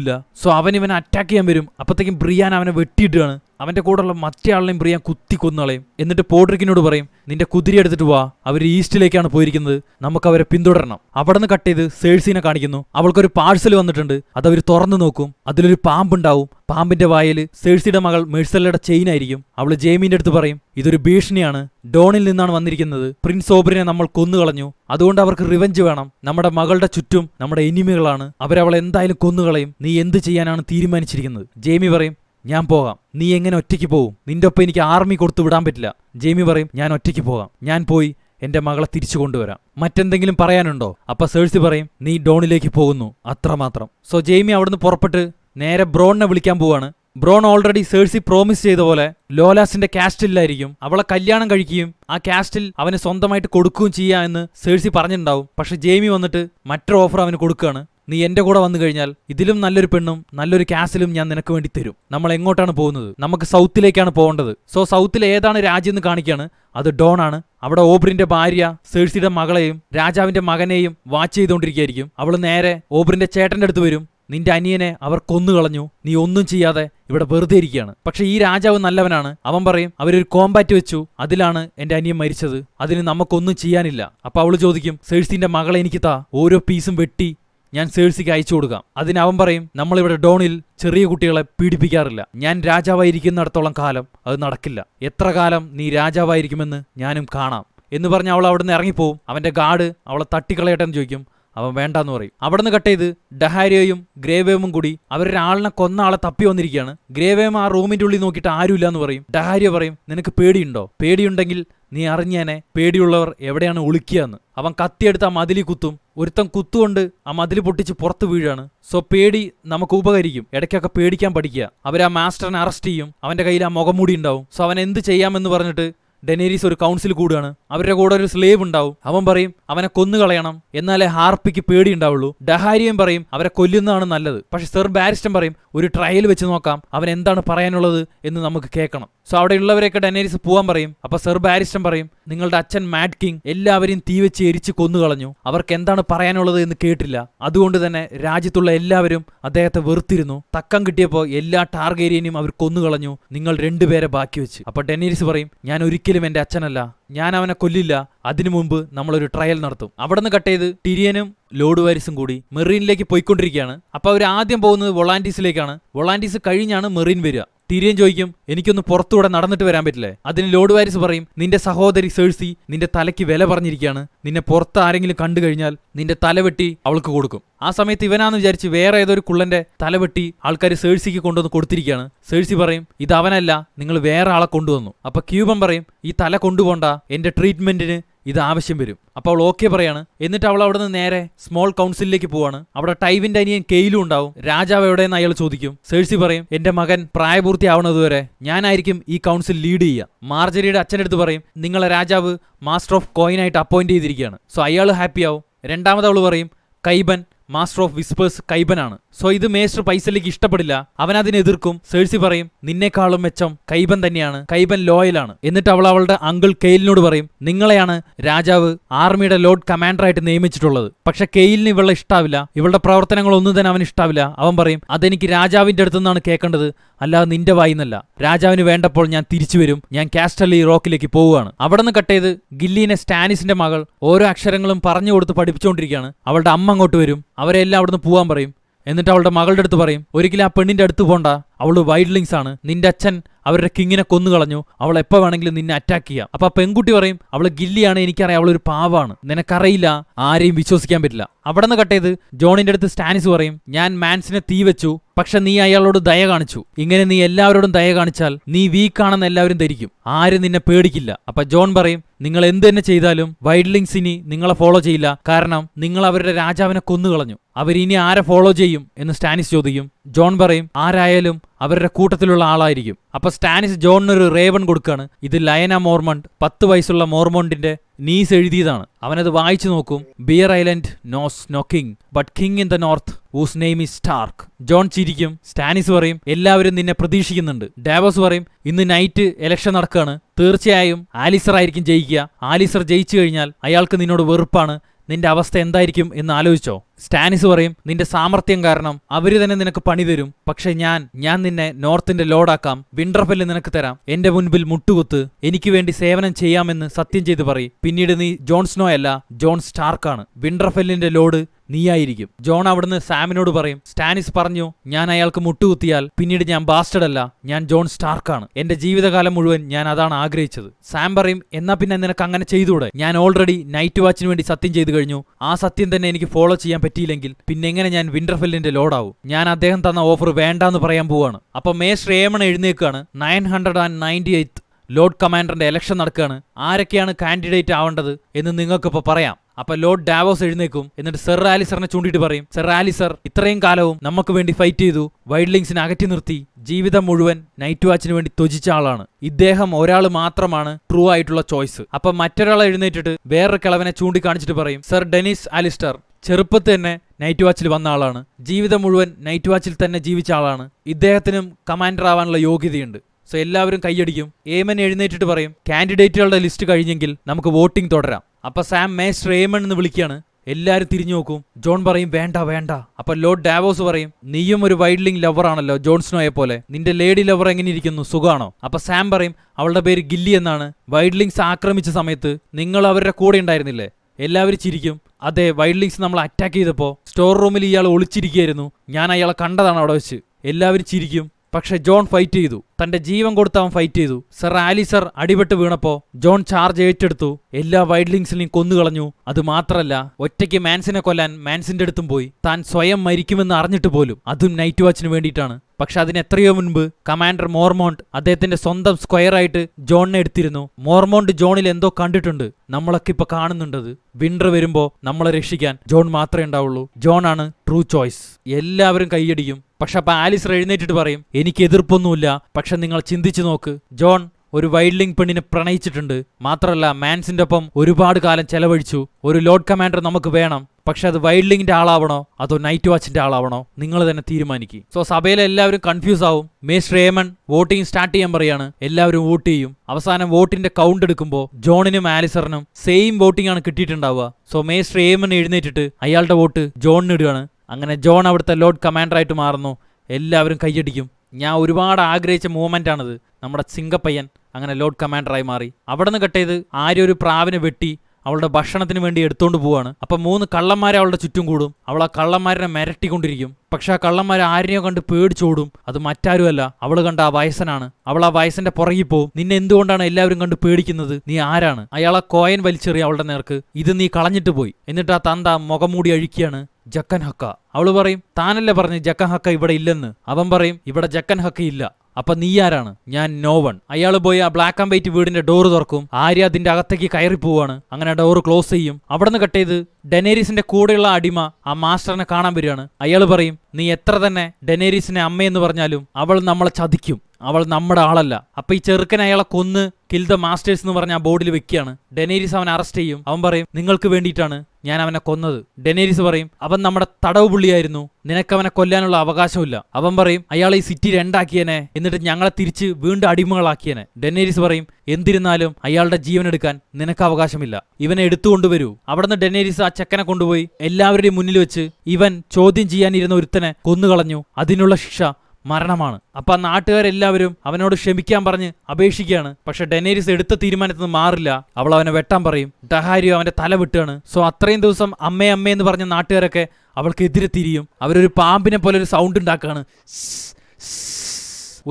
ഇല്ല സോ അവൻ ഇവനെ അറ്റാക്ക് ചെയ്യാൻ വരും അപ്പത്തേക്കും ബ്രിയാൻ അവനെ വെട്ടിയിട്ടാണ് അവൻ്റെ കൂടെയുള്ള മറ്റേ ആളിനെയും പ്രിയ കുത്തി കൊന്നുകളയും എന്നിട്ട് പോഡ്രിക്കിനോട് പറയും നിന്റെ കുതിരി എടുത്തിട്ട് വാ അവർ ഈസ്റ്റിലേക്കാണ് പോയിരിക്കുന്നത് നമുക്ക് അവരെ പിന്തുടരണം അവിടെ നിന്ന് കട്ട് ചെയ്ത് സേഴ്സിനെ കാണിക്കുന്നു അവൾക്കൊരു പാഴ്സൽ വന്നിട്ടുണ്ട് അത് തുറന്നു നോക്കും അതിലൊരു പാമ്പുണ്ടാവും പാമ്പിന്റെ വായിൽ സേഴ്സിയുടെ മകൾ മെഴ്സലയുടെ ചെയിൻ ആയിരിക്കും അവൾ ജെയ്മിന്റെ അടുത്ത് പറയും ഇതൊരു ഭീഷണിയാണ് ഡോണിൽ നിന്നാണ് വന്നിരിക്കുന്നത് പ്രിൻസ് ഓബറിനെ നമ്മൾ കൊന്നുകളഞ്ഞു അതുകൊണ്ട് അവർക്ക് റിവഞ്ച് വേണം നമ്മുടെ മകളുടെ ചുറ്റും നമ്മുടെ എനിമികളാണ് അവരവളെന്തായാലും എന്തായാലും കൊന്നുകളയും നീ എന്ത് ചെയ്യാനാണ് തീരുമാനിച്ചിരിക്കുന്നത് ജെയ്മി പറയും ഞാൻ പോകാം നീ എങ്ങനെ ഒറ്റയ്ക്ക് പോവും നിന്റെ ഒപ്പം എനിക്ക് ആർമി കൊടുത്തു വിടാൻ പറ്റില്ല ജെയ്മി പറയും ഞാൻ ഒറ്റയ്ക്ക് പോകാം ഞാൻ പോയി എന്റെ മകളെ തിരിച്ചു കൊണ്ടുവരാം മറ്റെന്തെങ്കിലും പറയാനുണ്ടോ അപ്പൊ സേഴ്സി പറയും നീ ഡോണിലേക്ക് പോകുന്നു അത്രമാത്രം സോ ജെയ്മി അവിടുന്ന് പുറപ്പെട്ട് നേരെ ബ്രോണിനെ വിളിക്കാൻ പോവാണ് ബ്രോൺ ഓൾറെഡി സേഴ്സി പ്രോമിസ് ചെയ്ത പോലെ ലോലാസിന്റെ കാസ്റ്റിലായിരിക്കും അവളെ കല്യാണം കഴിക്കുകയും ആ കാസ്റ്റിൽ അവന് സ്വന്തമായിട്ട് കൊടുക്കുകയും ചെയ്യുക എന്ന് സേഴ്സി പറഞ്ഞിട്ടുണ്ടാവും പക്ഷെ ജെയ്മി വന്നിട്ട് മറ്റൊരു ഓഫർ അവന് കൊടുക്കുകയാണ് നീ എൻ്റെ കൂടെ വന്നു കഴിഞ്ഞാൽ ഇതിലും നല്ലൊരു പെണ്ണും നല്ലൊരു ക്യാസിലും ഞാൻ നിനക്ക് വേണ്ടി തരും നമ്മൾ എങ്ങോട്ടാണ് പോകുന്നത് നമുക്ക് സൗത്തിലേക്കാണ് പോകേണ്ടത് സോ സൗത്തിൽ ഏതാണ് രാജ്യം എന്ന് കാണിക്കുകയാണ് അത് ഡോൺ ആണ് അവിടെ ഓബ്രിന്റെ ഭാര്യ സേഴ്സിയുടെ മകളെയും രാജാവിന്റെ മകനെയും വാച്ച് ചെയ്തുകൊണ്ടിരിക്കുകയായിരിക്കും അവൾ നേരെ ഓബ്രിന്റെ ചേട്ടന്റെ അടുത്ത് വരും നിന്റെ അനിയനെ അവർ കൊന്നുകളഞ്ഞു നീ ഒന്നും ചെയ്യാതെ ഇവിടെ വെറുതെ ഇരിക്കുകയാണ് പക്ഷെ ഈ രാജാവ് നല്ലവനാണ് അവൻ പറയും അവരൊരു കോമ്പാറ്റ് വെച്ചു അതിലാണ് എന്റെ അനിയൻ മരിച്ചത് അതിന് നമുക്കൊന്നും ചെയ്യാനില്ല അപ്പൊ അവള് ചോദിക്കും സേഴ്സിന്റെ മകളെ എനിക്ക് താ ഓരോ പീസും വെട്ടി ഞാൻ സേഴ്സിക്ക് അയച്ചു കൊടുക്കാം അതിന് അവൻ പറയും നമ്മളിവിടെ ഡോണിൽ ചെറിയ കുട്ടികളെ പീഡിപ്പിക്കാറില്ല ഞാൻ രാജാവായിരിക്കുന്നിടത്തോളം കാലം അത് നടക്കില്ല എത്ര കാലം നീ രാജാവായിരിക്കുമെന്ന് ഞാനും കാണാം എന്ന് പറഞ്ഞ് അവൾ നിന്ന് ഇറങ്ങിപ്പോവും അവന്റെ ഗാർഡ് അവളെ തട്ടിക്കളയട്ടെ എന്ന് ചോദിക്കും അവൻ വേണ്ടെന്ന് പറയും നിന്ന് കട്ട് ചെയ്ത് ഡഹാരിയോയും ഗ്രേവേമും കൂടി അവരൊരാളിനെ കൊന്ന ആളെ തപ്പി വന്നിരിക്കുകയാണ് ഗ്രേവേം ആ റൂമിൻ്റെ ഉള്ളിൽ നോക്കിയിട്ട് ആരുമില്ല എന്ന് പറയും ഡഹാരിയോ പറയും നിനക്ക് പേടിയുണ്ടോ പേടിയുണ്ടെങ്കിൽ നീ അറിഞ്ഞേനെ പേടിയുള്ളവർ എവിടെയാണ് ഒളിക്കുകയെന്ന് അവൻ കത്തിയെടുത്ത് ആ മതിലി കുത്തും ഒരുത്തൻ കുത്തുകൊണ്ട് ആ മതിൽ പൊട്ടിച്ച് പുറത്ത് വീഴാണ് സോ പേടി നമുക്ക് ഉപകരിക്കും ഇടയ്ക്കൊക്കെ പേടിക്കാൻ പഠിക്കുക അവർ ആ മാസ്റ്ററിനെ അറസ്റ്റ് ചെയ്യും അവൻ്റെ കയ്യിൽ ആ മുഖമൂടി ഉണ്ടാവും സോ അവൻ എന്ത് ചെയ്യാമെന്ന് പറഞ്ഞിട്ട് ഡെനേരീസ് ഒരു കൗൺസിൽ കൂടുകയാണ് അവരുടെ കൂടെ ഒരു സ്ലേവ് ഉണ്ടാവും അവൻ പറയും അവനെ കൊന്നുകളയണം എന്നാലേ ഹാർപ്പിക്ക് പേടിയുണ്ടാവുള്ളൂ ഡഹാരിയും പറയും അവരെ കൊല്ലുന്നതാണ് നല്ലത് പക്ഷെ സർ ബാരിസ്റ്റൻ പറയും ഒരു ട്രയൽ വെച്ച് നോക്കാം അവൻ എന്താണ് പറയാനുള്ളത് എന്ന് നമുക്ക് കേൾക്കണം സോ അവിടെയുള്ളവരെയൊക്കെ ഡെനേരിസ് പോവാൻ പറയും അപ്പൊ സർ ബാരിസ്റ്റൻ പറയും നിങ്ങളുടെ അച്ഛൻ മാഡ് കിങ് എല്ലാവരെയും തീവെച്ച് എരിച്ച് കൊന്നുകളഞ്ഞു അവർക്ക് എന്താണ് പറയാനുള്ളത് എന്ന് കേട്ടില്ല അതുകൊണ്ട് തന്നെ രാജ്യത്തുള്ള എല്ലാവരും അദ്ദേഹത്തെ വെറുത്തിരുന്നു തക്കം കിട്ടിയപ്പോൾ എല്ലാ ടാർഗേരിയനെയും അവർ കൊന്നുകളഞ്ഞു നിങ്ങൾ രണ്ടുപേരെ ബാക്കി വെച്ച് അപ്പൊ ഡെനേരിസ് പറയും ഞാൻ ഒരിക്കലും എന്റെ അച്ഛനല്ല ഞാൻ അവനെ കൊല്ലില്ല അതിനു മുമ്പ് നമ്മളൊരു ട്രയൽ നടത്തും അവിടുന്ന് കട്ട് ചെയ്ത് ടിരിയനും ലോഡ് വാരിസും കൂടി മെറീനിലേക്ക് പോയിക്കൊണ്ടിരിക്കുകയാണ് അപ്പോൾ അവർ ആദ്യം പോകുന്നത് വൊളാൻറ്റീസിലേക്കാണ് വൊളാൻറ്റീസ് കഴിഞ്ഞാണ് മെറീൻ വരിക ടിരിയൻ ചോദിക്കും എനിക്കൊന്ന് പുറത്തുകൂടെ നടന്നിട്ട് വരാൻ പറ്റില്ലേ അതിന് ലോഡ് വാരിസ് പറയും നിന്റെ സഹോദരി സേഴ്സി നിന്റെ തലയ്ക്ക് വില പറഞ്ഞിരിക്കുകയാണ് നിന്നെ പുറത്ത് ആരെങ്കിലും കണ്ടു കഴിഞ്ഞാൽ നിന്റെ തലവെട്ടി അവൾക്ക് കൊടുക്കും ആ സമയത്ത് ഇവനാന്ന് വിചാരിച്ച് വേറെ ഏതൊരു കുള്ളന്റെ തലവെട്ടി ആൾക്കാർ സേഴ്സിക്ക് കൊണ്ടുവന്ന് കൊടുത്തിരിക്കുകയാണ് സേഴ്സി പറയും ഇത് അവനല്ല നിങ്ങൾ വേറെ ആളെ കൊണ്ടുവന്നു അപ്പൊ ക്യൂബൻ പറയും ഈ തല കൊണ്ടുപോണ്ട എന്റെ ട്രീറ്റ്മെന്റിന് ഇത് ആവശ്യം വരും അപ്പോൾ അവൾ ഓക്കെ പറയാണ് എന്നിട്ട് അവൾ അവിടെ നിന്ന് നേരെ സ്മോൾ കൗൺസിലിലേക്ക് പോവാണ് അവിടെ ടൈവിന്റെ അനിയൻ കെയിലും ഉണ്ടാവും രാജാവ് എവിടെയെന്ന് അയാൾ ചോദിക്കും സേഴ്സി പറയും എന്റെ മകൻ പ്രായപൂർത്തിയാവണതുവരെ ഞാനായിരിക്കും ഈ കൗൺസിൽ ലീഡ് ചെയ്യുക മാർജരിയുടെ അച്ഛനടുത്ത് പറയും നിങ്ങളെ രാജാവ് മാസ്റ്റർ ഓഫ് കോയിനായിട്ട് അപ്പോയിന്റ് ചെയ്തിരിക്കുകയാണ് സോ അയാൾ ഹാപ്പിയാവും രണ്ടാമത് അവൾ പറയും കൈബൻ മാസ്റ്റർ ഓഫ് വിസ്പേഴ്സ് കൈബനാണ് സോ ഇത് മേസ്റ്റർ പൈസലിക്ക് ഇഷ്ടപ്പെടില്ല അവൻ അതിനെതിർക്കും സേഴ്സി പറയും നിന്നെക്കാളും മെച്ചം കൈബൻ തന്നെയാണ് കൈബൻ ലോയലാണ് എന്നിട്ട് അവൾ അവളുടെ അങ്കിൾ കെയിലിനോട് പറയും നിങ്ങളെയാണ് രാജാവ് ആർമിയുടെ ലോർഡ് കമാൻഡറായിട്ട് നിയമിച്ചിട്ടുള്ളത് പക്ഷെ കെയിലിന് ഇവളെ ഇഷ്ടാവില്ല ഇവളുടെ പ്രവർത്തനങ്ങളൊന്നും തന്നെ അവൻ ഇഷ്ടാവില്ല അവൻ പറയും അതെനിക്ക് രാജാവിന്റെ അടുത്തു നിന്നാണ് കേൾക്കേണ്ടത് അല്ലാതെ നിന്റെ വായിന്നല്ല രാജാവിന് വേണ്ടപ്പോൾ ഞാൻ തിരിച്ചു വരും ഞാൻ കാസ്റ്റലി റോക്കിലേക്ക് പോവുകയാണ് അവിടെ നിന്ന് കട്ടേത് ഗില്ലീനെ സ്റ്റാനിസിന്റെ മകൾ ഓരോ അക്ഷരങ്ങളും പറഞ്ഞു കൊടുത്ത് പഠിപ്പിച്ചുകൊണ്ടിരിക്കുകയാണ് അവളുടെ അമ്മ അങ്ങോട്ട് വരും എല്ലാം അവിടുന്ന് പോകാൻ പറയും എന്നിട്ട് അവളുടെ മകളുടെ അടുത്ത് പറയും ഒരിക്കലും ആ പെണ്ണിന്റെ അടുത്ത് പോണ്ട അവൾ വൈൽഡ്ലിങ്സ് ആണ് നിന്റെ അച്ഛൻ അവരുടെ കിങ്ങിനെ കൊന്നു കളഞ്ഞു അവൾ എപ്പോൾ വേണമെങ്കിലും നിന്നെ അറ്റാക്ക് ചെയ്യാം അപ്പൊ പെൺകുട്ടി പറയും അവൾ ഗില്ലിയാണ് എനിക്കറിയാം അവളൊരു പാവാണ് നിനക്കറിയില്ല ആരെയും വിശ്വസിക്കാൻ പറ്റില്ല അവിടെ നിന്ന് കട്ട് ജോണിന്റെ അടുത്ത് സ്റ്റാനിസ് പറയും ഞാൻ മാൻസിനെ തീ വെച്ചു പക്ഷെ നീ അയാളോട് ദയ കാണിച്ചു ഇങ്ങനെ നീ എല്ലാവരോടും ദയ കാണിച്ചാൽ നീ വീക്കാണെന്ന് എല്ലാവരും ധരിക്കും ആരും നിന്നെ പേടിക്കില്ല അപ്പൊ ജോൺ പറയും നിങ്ങൾ എന്ത് തന്നെ ചെയ്താലും വൈൽഡ്ലിങ്സ് ഇനി നിങ്ങളെ ഫോളോ ചെയ്യില്ല കാരണം നിങ്ങൾ അവരുടെ രാജാവിനെ കൊന്നുകളഞ്ഞു അവരിനി ആരെ ഫോളോ ചെയ്യും എന്ന് സ്റ്റാനിസ് ചോദിക്കും ജോൺ പറയും ആരായാലും അവരുടെ കൂട്ടത്തിലുള്ള ആളായിരിക്കും അപ്പൊ സ്റ്റാനിസ് ജോണിനൊരു റേവൺ കൊടുക്കുകയാണ് ഇത് ലയന മോർമണ്ട് പത്ത് വയസ്സുള്ള മോർമോണ്ടിന്റെ നീസ് എഴുതിയതാണ് അവനത് വായിച്ചു നോക്കും Bear Island knows no king but king in the north whose name is Stark Jon ചിരിക്കും സ്റ്റാനിസ് പറയും എല്ലാവരും നിന്നെ പ്രതീക്ഷിക്കുന്നുണ്ട് ഡാവോസ് പറയും ഇന്ന് നൈറ്റ് ഇലക്ഷൻ നടക്കുകയാണ് തീർച്ചയായും ആലിസർ ആയിരിക്കും ജയിക്കുക ആലിസർ ജയിച്ചു കഴിഞ്ഞാൽ അയാൾക്ക് നിന്നോട് വെറുപ്പാണ് നിന്റെ അവസ്ഥ എന്തായിരിക്കും എന്ന് ആലോചിച്ചോ സ്റ്റാനിസ് പറയും നിന്റെ സാമർത്ഥ്യം കാരണം അവര് തന്നെ നിനക്ക് പണി തരും പക്ഷെ ഞാൻ ഞാൻ നിന്നെ നോർത്തിന്റെ ലോഡാക്കാം വിൻഡർഫെല്ല് നിനക്ക് തരാം എന്റെ മുൻപിൽ മുട്ടുകുത്ത് എനിക്ക് വേണ്ടി സേവനം ചെയ്യാമെന്ന് സത്യം ചെയ്ത് പറയും പിന്നീട് നീ ജോൺ സ്നോ അല്ല ജോൺ സ്റ്റാർക്കാണ് വിൻഡർഫെല്ലിന്റെ ലോഡ് നീയായിരിക്കും ജോൺ അവിടുന്ന് സാമിനോട് പറയും സ്റ്റാനിസ് പറഞ്ഞു ഞാൻ അയാൾക്ക് മുട്ടുകുത്തിയാൽ പിന്നീട് ഞാൻ ബാസ്റ്റഡ് അല്ല ഞാൻ ജോൺ സ്റ്റാർക്കാണ് എന്റെ ജീവിതകാലം മുഴുവൻ ഞാൻ അതാണ് ആഗ്രഹിച്ചത് സാം പറയും എന്നാ പിന്നെ നിനക്ക് അങ്ങനെ ചെയ്തുകൂടെ ഞാൻ ഓൾറെഡി നൈറ്റ് വാച്ചിന് വേണ്ടി സത്യം ചെയ്തു കഴിഞ്ഞു ആ സത്യം തന്നെ എനിക്ക് ഫോളോ ചെയ്യാൻ പറ്റിയില്ലെങ്കിൽ പിന്നെങ്ങനെ ഞാൻ വിന്റർഫെല്ലിന്റെ ലോഡാവും ഞാൻ അദ്ദേഹം തന്ന ഓഫർ എന്ന് പറയാൻ പോവാണ് അപ്പൊ മേ റേമൺ എഴുന്നേക്കാണ് nine hundred and ninety eight lord കമാൻഡറിന്റെ ഇലക്ഷൻ നടക്കുകയാണ് ആരൊക്കെയാണ് കാൻഡിഡേറ്റ് ആവേണ്ടത് എന്ന് നിങ്ങൾക്കിപ്പോൾ പറയാം അപ്പൊ ലോർഡ് ഡാവോസ് എഴുന്നേക്കും എന്നിട്ട് സർ ആലിസറിനെ ചൂണ്ടിയിട്ട് പറയും സർ ആലിസർ ഇത്രയും കാലവും നമുക്ക് വേണ്ടി ഫൈറ്റ് ചെയ്തു വൈൽഡ്ലിങ്സിനെ അകറ്റി നിർത്തി ജീവിതം മുഴുവൻ നൈറ്റ് വാച്ചിന് വേണ്ടി ത്വജിച്ച ആളാണ് ഇദ്ദേഹം ഒരാൾ മാത്രമാണ് ട്രൂ ആയിട്ടുള്ള ചോയ്സ് അപ്പൊ മറ്റൊരാളെ എഴുന്നേറ്റിട്ട് വേറൊരു കിളവനെ ചൂണ്ടിക്കാണിച്ചിട്ട് പറയും സർ ഡെനിസ് ആലിസ്റ്റർ ചെറുപ്പത്തിൽ തന്നെ നൈറ്റ് വാച്ചിൽ വന്ന ആളാണ് ജീവിതം മുഴുവൻ നൈറ്റ് വാച്ചിൽ തന്നെ ജീവിച്ച ആളാണ് ഇദ്ദേഹത്തിനും കമാൻഡർ ആവാനുള്ള യോഗ്യതയുണ്ട് സോ എല്ലാവരും കൈയടിക്കും ഏമൻ എഴുന്നേറ്റിട്ട് പറയും കാൻഡിഡേറ്റുകളുടെ ലിസ്റ്റ് കഴിഞ്ഞെങ്കിൽ നമുക്ക് വോട്ടിംഗ് തുടരാം അപ്പൊ സാം മേസ്റ്റർ ഏമൻ എന്ന് വിളിക്കുകയാണ് എല്ലാവരും തിരിഞ്ഞു നോക്കും ജോൺ പറയും വേണ്ട വേണ്ട അപ്പൊ ലോർഡ് ഡാവോസ് പറയും നീയും ഒരു വൈൽഡ്ലിംഗ് ലവർ ആണല്ലോ ജോൺസ്നോയെ പോലെ നിന്റെ ലേഡി ലവർ എങ്ങനെ ഇരിക്കുന്നു സുഖാണോ അപ്പൊ സാം പറയും അവളുടെ പേര് ഗില്ലി എന്നാണ് വൈൽഡ്ലിങ്സ് ആക്രമിച്ച സമയത്ത് നിങ്ങൾ അവരുടെ കൂടെ ഉണ്ടായിരുന്നില്ലേ എല്ലാവരും ചിരിക്കും അതെ വൈൽഡ് ലിങ്സ് നമ്മൾ അറ്റാക്ക് ചെയ്തപ്പോൾ സ്റ്റോർ റൂമിൽ ഇയാൾ ഒളിച്ചിരിക്കുകയായിരുന്നു ഞാൻ അയാളെ കണ്ടതാണ് അവിടെ വെച്ച് എല്ലാവരും ചിരിക്കും പക്ഷേ ജോൺ ഫൈറ്റ് ചെയ്തു തന്റെ ജീവൻ കൊടുത്ത് അവൻ ഫൈറ്റ് ചെയ്തു സർ ആലിസർ അടിപെട്ട് വീണപ്പോൾ ജോൺ ചാർജ് ഏറ്റെടുത്തു എല്ലാ വൈൽഡ്ലിങ്സിനെയും കൊന്നുകളഞ്ഞു അത് മാത്രല്ല ഒറ്റയ്ക്ക് മാൻസിനെ കൊല്ലാൻ മാൻസിന്റെ അടുത്തും പോയി താൻ സ്വയം മരിക്കുമെന്ന് അറിഞ്ഞിട്ട് പോലും അതും നൈറ്റ് വാച്ചിന് വേണ്ടിയിട്ടാണ് പക്ഷെ അതിന് എത്രയോ മുൻപ് കമാൻഡർ മോർമോണ്ട് അദ്ദേഹത്തിന്റെ സ്വന്തം സ്ക്വയറായിട്ട് ജോണിനെ എടുത്തിരുന്നു മോർമോണ്ട് ജോണിൽ എന്തോ കണ്ടിട്ടുണ്ട് നമ്മളൊക്കെ ഇപ്പൊ കാണുന്നുണ്ടത് വിന്റർ വരുമ്പോൾ നമ്മളെ രക്ഷിക്കാൻ ജോൺ മാത്രമേ ഉണ്ടാവുള്ളൂ ജോൺ ആണ് ട്രൂ ചോയ്സ് എല്ലാവരും കൈയടിക്കും പക്ഷെ അപ്പൊ ആലിസ് എഴുന്നേറ്റിട്ട് പറയും എനിക്ക് എതിർപ്പൊന്നുമില്ല പക്ഷെ നിങ്ങൾ ചിന്തിച്ചു നോക്ക് ജോൺ ഒരു വൈൽഡിംഗ് പെണ്ണിനെ പ്രണയിച്ചിട്ടുണ്ട് മാത്രമല്ല മാൻസിന്റെ ഒപ്പം ഒരുപാട് കാലം ചെലവഴിച്ചു ഒരു ലോഡ് കമാൻഡർ നമുക്ക് വേണം പക്ഷെ അത് വൈൽഡിംഗിന്റെ ആളാവണോ അതോ നൈറ്റ് വാച്ചിന്റെ ആളാവണോ നിങ്ങൾ തന്നെ തീരുമാനിക്കും സോ സഭയിലെ എല്ലാവരും കൺഫ്യൂസ് ആവും മേസ് റേമൺ വോട്ടിംഗ് സ്റ്റാർട്ട് ചെയ്യാൻ പറയാണ് എല്ലാവരും വോട്ട് ചെയ്യും അവസാനം വോട്ടിന്റെ കൗണ്ട് എടുക്കുമ്പോൾ ജോണിനും ആലിസറിനും സെയിം വോട്ടിംഗ് ആണ് കിട്ടിയിട്ടുണ്ടാവുക സോ മേസ് റേമൺ എഴുന്നേറ്റിട്ട് അയാളുടെ വോട്ട് ജോണിന് ഇടുകയാണ് അങ്ങനെ ജോൺ അവിടുത്തെ ലോഡ് കമാൻഡറായിട്ട് മാറുന്നു എല്ലാവരും കൈയടിക്കും ഞാൻ ഒരുപാട് ആഗ്രഹിച്ച മൂവ്മെൻ്റ് ആണിത് നമ്മുടെ സിംഗപ്പയ്യൻ അങ്ങനെ ലോഡ് കമാൻഡറായി മാറി അവിടെ നിന്ന് കെട്ടിയത് ആര്യ ഒരു പ്രാവിനെ വെട്ടി അവളുടെ ഭക്ഷണത്തിന് വേണ്ടി എടുത്തുകൊണ്ട് പോവാണ് അപ്പം മൂന്ന് കള്ളന്മാരെ അവളുടെ ചുറ്റും കൂടും അവൾ ആ കള്ളന്മാരെ മിരട്ടിക്കൊണ്ടിരിക്കും പക്ഷെ ആ കള്ളന്മാർ ആരെയോ കണ്ട് പേടിച്ചോടും അത് മറ്റാരുമല്ല അവൾ കണ്ട ആ വയസ്സനാണ് അവൾ ആ വയസ്സിന്റെ പുറകിൽ പോവും നിന്നെ എന്തുകൊണ്ടാണ് എല്ലാവരും കണ്ട് പേടിക്കുന്നത് നീ ആരാണ് അയാളെ കോയൻ വലിച്ചെറിയ അവളുടെ നേർക്ക് ഇത് നീ കളഞ്ഞിട്ട് പോയി എന്നിട്ട് ആ തന്ത മൂടി അഴിക്കുകയാണ് ജക്കൻ ഹക്ക അവൾ പറയും താനല്ലേ പറഞ്ഞു ജക്കൻ ഹക്ക ഇവിടെ ഇല്ലെന്ന് അവൻ പറയും ഇവിടെ ജക്കൻ ഹക്ക ഇല്ല അപ്പൊ നീ ആരാണ് ഞാൻ നോവൺ അയാൾ പോയി ആ ബ്ലാക്ക് ആൻഡ് വൈറ്റ് വീടിന്റെ ഡോറ് തുറക്കും ആര്യ അതിന്റെ അകത്തേക്ക് കയറി പോവാണ് അങ്ങനെ ഡോറ് ക്ലോസ് ചെയ്യും അവിടെ നിന്ന് കട്ട് ചെയ്ത് കൂടെയുള്ള അടിമ ആ മാസ്റ്ററിനെ കാണാൻ വരികയാണ് അയാൾ പറയും നീ എത്ര തന്നെ ഡെനേരീസിനെ അമ്മയെന്ന് പറഞ്ഞാലും അവൾ നമ്മളെ ചതിക്കും അവൾ നമ്മുടെ ആളല്ല അപ്പൊ ഈ ചെറുക്കൻ അയാളെ കൊന്ന് കിൽ ദ മാസ്റ്റേഴ്സ് എന്ന് പറഞ്ഞ ആ ബോർഡിൽ വെക്കുകയാണ് ഡെനേരിസ് അവൻ അറസ്റ്റ് ചെയ്യും അവൻ പറയും നിങ്ങൾക്ക് വേണ്ടിയിട്ടാണ് ഞാൻ അവനെ കൊന്നത് ഡെനേരിസ് പറയും അവൻ നമ്മുടെ തടവ് പുള്ളിയായിരുന്നു നിനക്ക് അവനെ കൊല്ലാനുള്ള അവകാശമില്ല അവൻ പറയും അയാൾ ഈ സിറ്റി രണ്ടാക്കിയനെ എന്നിട്ട് ഞങ്ങളെ തിരിച്ച് വീണ്ടും അടിമകളാക്കിയനെ ഡെനേരിസ് പറയും എന്തിരുന്നാലും അയാളുടെ ജീവൻ എടുക്കാൻ നിനക്ക് അവകാശമില്ല ഇവനെ എടുത്തുകൊണ്ടുവരൂ അവിടുന്ന് ഡെനേരിസ് ആ ചെക്കനെ കൊണ്ടുപോയി എല്ലാവരുടെയും മുന്നിൽ വെച്ച് ഇവൻ ചോദ്യം ചെയ്യാനിരുന്ന ഒരുത്തനെ കൊന്നുകളഞ്ഞു അതിനുള്ള ശിക്ഷ മരണമാണ് ആ നാട്ടുകാരെല്ലാവരും അവനോട് ക്ഷമിക്കാൻ പറഞ്ഞ് അപേക്ഷിക്കുകയാണ് പക്ഷെ ഡെനേരിസ് എടുത്ത തീരുമാനത്തിൽ നിന്ന് മാറില്ല അവൾ അവനെ വെട്ടാൻ പറയും ഡഹാരിയോ അവന്റെ തല വിട്ടുകയാണ് സോ അത്രയും ദിവസം അമ്മേ അമ്മേ എന്ന് പറഞ്ഞ നാട്ടുകാരൊക്കെ എതിരെ തിരിയും അവരൊരു പാമ്പിനെ പോലെ ഒരു സൗണ്ട് ഉണ്ടാക്കാണ്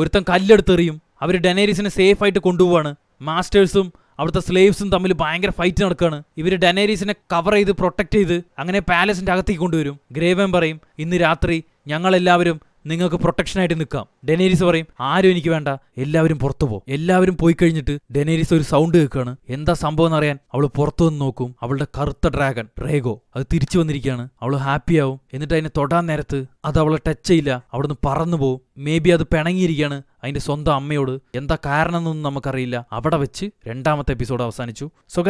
ഒരുത്തം കല്ലെടുത്തെറിയും അവർ ഡെനേരിസിനെ സേഫ് ആയിട്ട് കൊണ്ടുപോവാണ് മാസ്റ്റേഴ്സും അവിടുത്തെ സ്ലേവ്സും തമ്മിൽ ഭയങ്കര ഫൈറ്റ് നടക്കുകയാണ് ഇവർ ഡനേരീസിനെ കവർ ചെയ്ത് പ്രൊട്ടക്ട് ചെയ്ത് അങ്ങനെ പാലസിന്റെ അകത്തേക്ക് കൊണ്ടുവരും ഗ്രേവൻ പറയും ഇന്ന് രാത്രി ഞങ്ങളെല്ലാവരും നിങ്ങൾക്ക് പ്രൊട്ടക്ഷനായിട്ട് നിൽക്കാം ഡെനേരിസ് പറയും ആരും എനിക്ക് വേണ്ട എല്ലാവരും പുറത്തു പോകും എല്ലാവരും പോയി കഴിഞ്ഞിട്ട് ഡെനേരിസ് ഒരു സൗണ്ട് കേൾക്കുകയാണ് എന്താ സംഭവം എന്നറിയാൻ അവൾ പുറത്തു വന്ന് നോക്കും അവളുടെ കറുത്ത ഡ്രാഗൺ റേഗോ അത് തിരിച്ചു വന്നിരിക്കുകയാണ് അവൾ ഹാപ്പി ആവും എന്നിട്ട് അതിനെ തൊടാൻ നേരത്ത് അത് അവളെ ടച്ച് ചെയ്യില്ല അവിടുന്ന് പറന്നു പോകും മേ ബി അത് പിണങ്ങിയിരിക്കുകയാണ് അതിൻ്റെ സ്വന്തം അമ്മയോട് എന്താ കാരണം എന്നൊന്നും നമുക്കറിയില്ല അവിടെ വെച്ച് രണ്ടാമത്തെ എപ്പിസോഡ് അവസാനിച്ചു സോ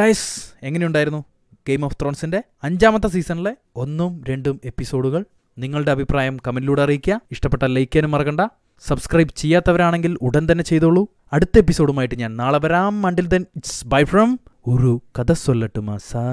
എങ്ങനെയുണ്ടായിരുന്നു ഗെയിം ഓഫ് ത്രോൺസിൻ്റെ അഞ്ചാമത്തെ സീസണിലെ ഒന്നും രണ്ടും എപ്പിസോഡുകൾ നിങ്ങളുടെ അഭിപ്രായം കമന്റിലൂടെ അറിയിക്കുക ഇഷ്ടപ്പെട്ട ലൈക്ക് ചെയ്യാനും മറക്കണ്ട സബ്സ്ക്രൈബ് ചെയ്യാത്തവരാണെങ്കിൽ ഉടൻ തന്നെ ചെയ്തോളൂ അടുത്ത എപ്പിസോഡുമായിട്ട് ഞാൻ നാളെ വരാം until then it's bye from ഒരു കഥ സൊല്ലട്ടു മാസാ